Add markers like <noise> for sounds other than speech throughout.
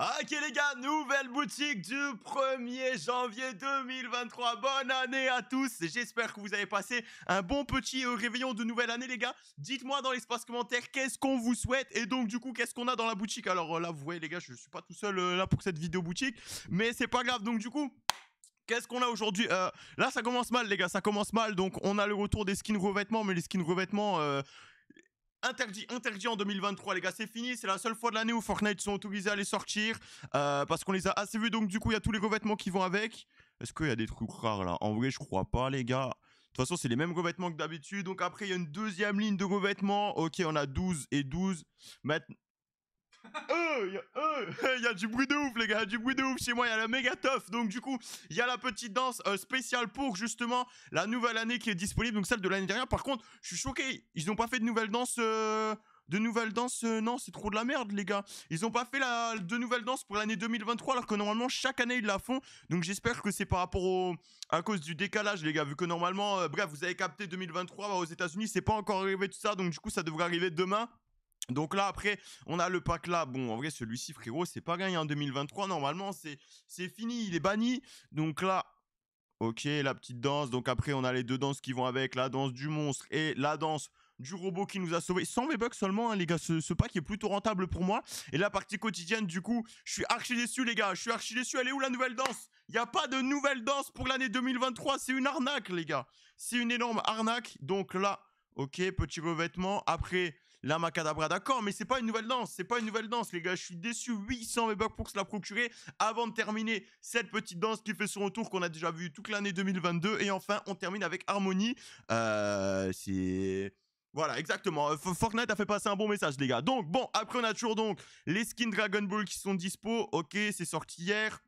Ok les gars, nouvelle boutique du 1er janvier 2023. Bonne année à tous. J'espère que vous avez passé un bon petit euh, réveillon de nouvelle année les gars. Dites-moi dans l'espace commentaire qu'est-ce qu'on vous souhaite et donc du coup qu'est-ce qu'on a dans la boutique. Alors euh, là vous voyez les gars, je suis pas tout seul euh, là pour cette vidéo boutique, mais c'est pas grave. Donc du coup, Qu'est-ce qu'on a aujourd'hui Là, ça commence mal, les gars. Ça commence mal. Donc, on a le retour des skins revêtements, mais les skins revêtements, Interdit, interdit en 2023, les gars, c'est fini. C'est la seule fois de l'année où Fortnite sont autorisés à les sortir. Euh, parce qu'on les a assez vus, donc du coup, il y a tous les revêtements qui vont avec. Est-ce qu'il y a des trucs rares là En vrai, je crois pas, les gars. De toute façon, c'est les mêmes revêtements que d'habitude. Donc après, il y a une deuxième ligne de revêtements. Ok, on a 12 et 12. Maintenant, euh, y a, <laughs> y a du bruit de ouf, les gars, du bruit de ouf chez moi, il y a la méga tough Donc, du coup, il y a la petite danse euh, spéciale pour justement la nouvelle année qui est disponible, donc celle de l'année dernière. Par contre, je suis choqué, ils n'ont pas fait de nouvelle danse. Euh, de nouvelles danse, euh, non, c'est trop de la merde, les gars. Ils n'ont pas fait la, de nouvelles danse pour l'année 2023, alors que normalement, chaque année, ils la font. Donc, j'espère que c'est par rapport à cause du décalage, les gars. Vu que normalement, bref, vous avez capté 2023 bah, aux États-Unis, c'est pas encore arrivé tout ça. Donc, du coup, ça devrait arriver demain. Donc là, après, on a le pack là. Bon, en vrai, celui-ci, frérot, c'est pas gagné en hein, 2023. Normalement, c'est fini, il est banni. Donc là, ok, la petite danse. Donc après, on a les deux danses qui vont avec. La danse du monstre et la danse du robot qui nous a sauvé 100 V-Bucks seulement, hein, les gars. Ce, ce, pack est plutôt rentable pour moi. Et la partie quotidienne, du coup, je suis archi déçu, les gars. Je suis archi déçu. Elle est où la nouvelle danse Il n'y a pas de nouvelle danse pour l'année 2023. C'est une arnaque, les gars. C'est une énorme arnaque. Donc là, ok, petit revêtement. Après, macadabra, d'accord, mais c'est pas une nouvelle danse, c'est pas une nouvelle danse, les gars. Je suis déçu. 800 V-Bucks pour se la procurer avant de terminer cette petite danse qui fait son retour qu'on a déjà vu toute l'année 2022. Et enfin, on termine avec Harmonie, Euh, c'est. Voilà, exactement. Fortnite a fait passer un bon message, les gars. Donc, bon, après, on a toujours donc les skins Dragon Ball qui sont dispo. Ok, c'est sorti hier.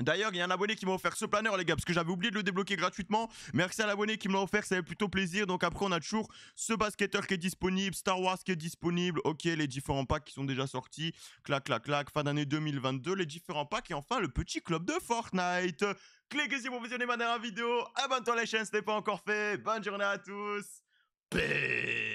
D'ailleurs, il y a un abonné qui m'a offert ce planeur, les gars, parce que j'avais oublié de le débloquer gratuitement. Merci à l'abonné qui me l'a offert, ça fait plutôt plaisir. Donc après, on a toujours ce basketteur qui est disponible, Star Wars qui est disponible. Ok, les différents packs qui sont déjà sortis. Clac, clac, clac. Fin d'année 2022, les différents packs. Et enfin, le petit club de Fortnite. Cliquez si vous visionnez ma dernière vidéo. Abonne-toi à la chaîne si ce n'est pas encore fait. Bonne journée à tous. Peace.